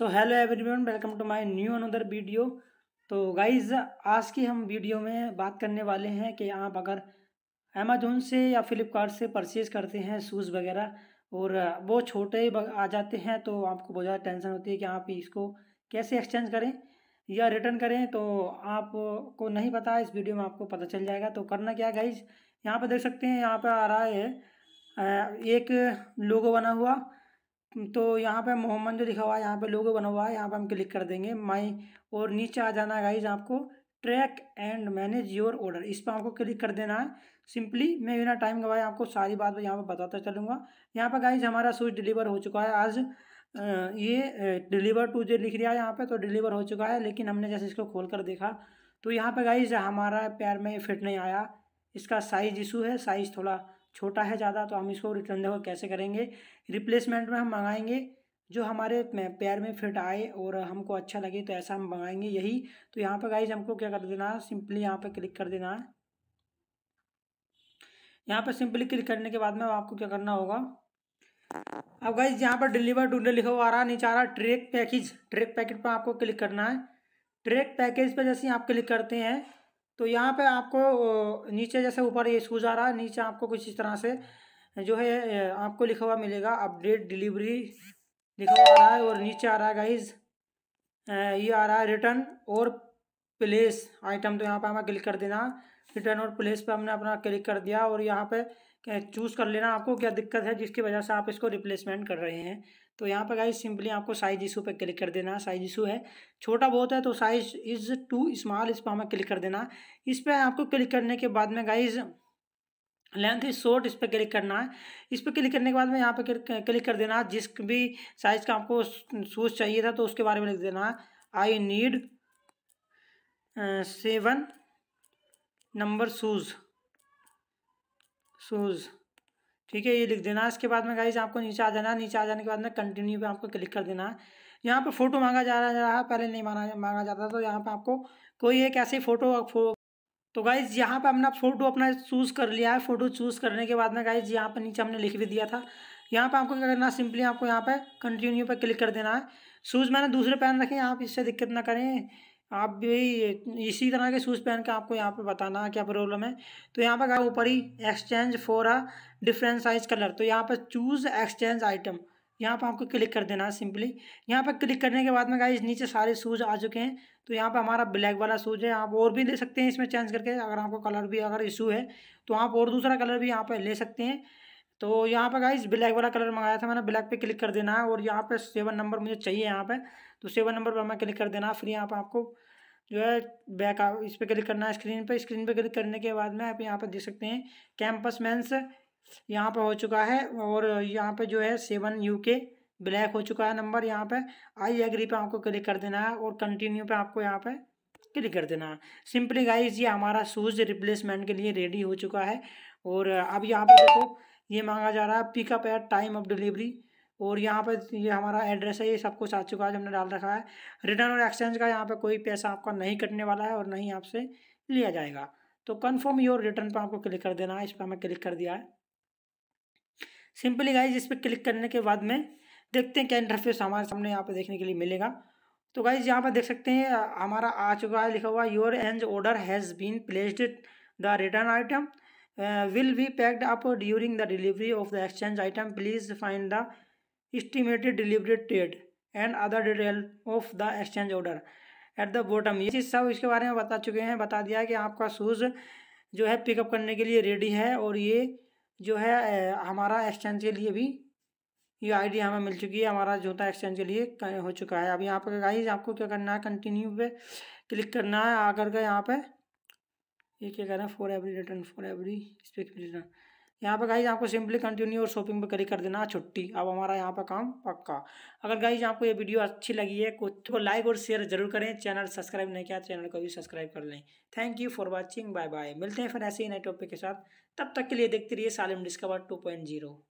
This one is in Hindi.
so hello everyone welcome to my new another video तो गाइज आज की हम वीडियो में बात करने वाले हैं कि आप अगर अमेजोन से या फ्लिपकार्ट से परचेज करते हैं शूज़ वगैरह और वो छोटे आ जाते हैं तो आपको बहुत ज़्यादा टेंशन होती है कि आप इसको कैसे एक्सचेंज करें या रिटर्न करें तो आपको नहीं पता इस वीडियो में आपको पता चल जाएगा तो करना क्या गाइज यहाँ पर देख सकते हैं यहाँ पर आ रहा है एक लोगो बना हुआ तो यहाँ पे मोहम्मद जो लिखा हुआ है यहाँ पे लोगो बना हुआ है यहाँ पे हम क्लिक कर देंगे माई और नीचे आ जाना है गाइज आपको track and manage your order इस पर आपको क्लिक कर देना है सिंपली मैं बिना टाइम गवाए आपको सारी बात यहाँ पर बताता चलूँगा यहाँ पर गाइज हमारा स्विच डिलीवर हो चुका है आज ये डिलीवर टू जे लिख रहा है यहाँ पे तो डिलीवर हो चुका है लेकिन हमने जैसे इसको खोल कर देखा तो यहाँ पे गाइज हमारा पैर में फिट नहीं आया इसका साइज इशू है साइज थोड़ा छोटा है ज़्यादा तो हम इसको रिटर्न देखो कैसे करेंगे रिप्लेसमेंट में हम मंगाएंगे जो हमारे पैर में फिट आए और हमको अच्छा लगे तो ऐसा हम मंगाएंगे यही तो यहाँ पर गाइज हमको क्या कर देना है सिंपली यहाँ पर क्लिक कर देना है यहाँ पर सिंपली क्लिक करने के बाद में आपको क्या करना होगा अब गाइज यहाँ पर डिलीवर टूडे लिखा हुआ आ रहा नीचे आ रहा ट्रेक पैकेज ट्रेक पैकेट पर आपको क्लिक करना है ट्रेक पैकेज पर जैसे आप क्लिक करते हैं तो यहाँ पे आपको नीचे जैसे ऊपर ये शूज़ आ रहा है नीचे आपको कुछ इस तरह से जो है आपको लिखा हुआ मिलेगा अपडेट डिलीवरी लिखा हुआ आ रहा है और नीचे आ रहा है गाइज ये आ रहा है रिटर्न और प्लेस आइटम तो यहाँ पे हमें क्लिक कर देना रिटर्न और प्लेस पर हमने अपना क्लिक कर दिया और यहाँ पर चूज़ कर लेना आपको क्या दिक्कत है जिसकी वजह से आप इसको रिप्लेसमेंट कर रहे हैं तो यहाँ पर गाइज सिंपली आपको साइज इशू पे क्लिक कर देना साइज इशू है छोटा बहुत है तो साइज इज़ टू स्मॉल इस पर हमें क्लिक कर देना इस पर आपको क्लिक करने के बाद में गाइज़ लेंथ इज शॉर्ट इस पर क्लिक करना है इस पर क्लिक करने के बाद में यहाँ पर क्लिक कर देना जिस भी साइज़ का आपको शूज़ चाहिए था तो उसके बारे में लिख देना I need seven number shoes shoes ठीक है ये लिख देना इसके बाद में गाइज आपको नीचे आ जाना नीचे आ जाने के बाद में कंटिन्यू पे आपको क्लिक कर देना है यहाँ पर फ़ोटो मांगा जा रहा है पहले नहीं मांगा मांगा जाता तो यहाँ पर आपको कोई एक ऐसी फ़ोटो फो, तो गाइज यहाँ पर अपना फ़ोटो अपना चूज़ कर लिया है फ़ोटो चूज़ करने के बाद में गाइज यहाँ पर नीचे हमने लिख भी दिया था यहाँ पर आपको क्या करना सिंपली आपको यहाँ पर कंटिन्यू पर क्लिक कर देना है शूज़ मैंने दूसरे पहन रखे हैं आप इससे दिक्कत ना करें आप भी इसी तरह के शूज़ पहन के आपको यहाँ पे बताना क्या प्रॉब्लम है तो यहाँ पर ऊपर ही exchange for a different size colour तो यहाँ पर चूज़ एक्सचेंज आइटम यहाँ पर आपको क्लिक कर देना है सिंपली यहाँ पर क्लिक करने के बाद में गाइज नीचे सारे शूज़ आ चुके हैं तो यहाँ पर हमारा ब्लैक वाला शूज़ है आप और भी ले सकते हैं इसमें चेंज करके अगर आपको कलर भी अगर इशू है तो आप और दूसरा कलर भी यहाँ पर ले सकते हैं तो यहाँ पर गाइस ब्लैक वाला कलर मंगाया था मैंने ब्लैक पे क्लिक कर देना है और यहाँ पे सेवन नंबर मुझे चाहिए यहाँ पे तो सेवन नंबर पर हमें क्लिक कर देना है फिर यहाँ पर आपको जो है बैक इस पर क्लिक करना है स्क्रीन पर स्क्रीन पर क्लिक करने के बाद में आप यहाँ पर देख सकते हैं कैंपस मैंस यहाँ पर हो चुका है और यहाँ पर जो है सेवन यू के ब्लैक हो चुका है नंबर यहाँ पर आई एग्री पर आपको क्लिक कर देना है और कंटिन्यू पर आपको यहाँ पर क्लिक कर देना है सिंपली गाइज ये हमारा शूज़ रिप्लेसमेंट के लिए रेडी हो चुका है और अब यहाँ पर देखो ये मांगा जा रहा है pickup at time of delivery और यहाँ पर ये हमारा एड्रेस है ये सब कुछ आ चुका है जो हमने डाल रखा है रिटर्न और एक्सचेंज का यहाँ पर कोई पैसा आपका नहीं कटने वाला है और ना ही आपसे लिया जाएगा तो कन्फर्म योर रिटर्न पर आपको क्लिक कर देना है इस पर हमें क्लिक कर दिया है सिंपली गाइज इस पर क्लिक करने के बाद में देखते हैं क्या इंटरफेस हमारे सामने यहाँ पर देखने के लिए मिलेगा तो गाइज यहाँ पर देख सकते हैं हमारा आ चुका है लिखा हुआ योर एंज order has been placed the return item will uh, be packed up during the delivery of the exchange item please find the estimated delivery date and other detail of the exchange order at the bottom ये चीज़ सब इसके बारे में बता चुके हैं बता दिया कि आपका शूज़ जो है पिकअप करने के लिए रेडी है और ये जो है uh, हमारा एक्सचेंज के लिए भी ये आईडी हमें मिल चुकी है हमारा जूता एक्सचेंज के लिए हो चुका है अब यहाँ पर गाइस आपको क्या करना है कंटिन्यू पे क्लिक करना है आकर के यहाँ पे ये क्या कह रहा है for every return for every स्पेक्ट रिटर्न यहाँ पर गाइज आपको सिंपली कंटिन्यू और शॉपिंग पर करी कर देना छुट्टी अब हमारा यहाँ पर काम पक्का अगर गाइज आपको ये वीडियो अच्छी लगी है तो लाइक और शेयर जरूर करें चैनल सब्सक्राइब नहीं किया चैनल को भी सब्सक्राइब कर लें thank you for watching bye bye मिलते हैं फिर ऐसे ही नए टॉपिक के साथ तब तक के लिए देखते रहिए Salim discover two point zero